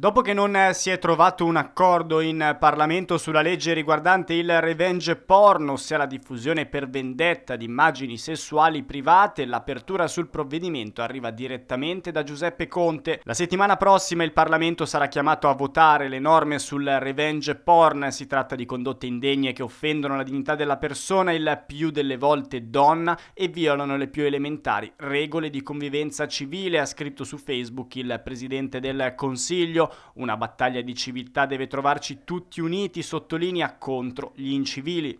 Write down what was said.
Dopo che non si è trovato un accordo in Parlamento sulla legge riguardante il revenge porn, ossia la diffusione per vendetta di immagini sessuali private, l'apertura sul provvedimento arriva direttamente da Giuseppe Conte. La settimana prossima il Parlamento sarà chiamato a votare le norme sul revenge porn. Si tratta di condotte indegne che offendono la dignità della persona, il più delle volte donna, e violano le più elementari regole di convivenza civile, ha scritto su Facebook il Presidente del Consiglio una battaglia di civiltà deve trovarci tutti uniti, sottolinea, contro gli incivili.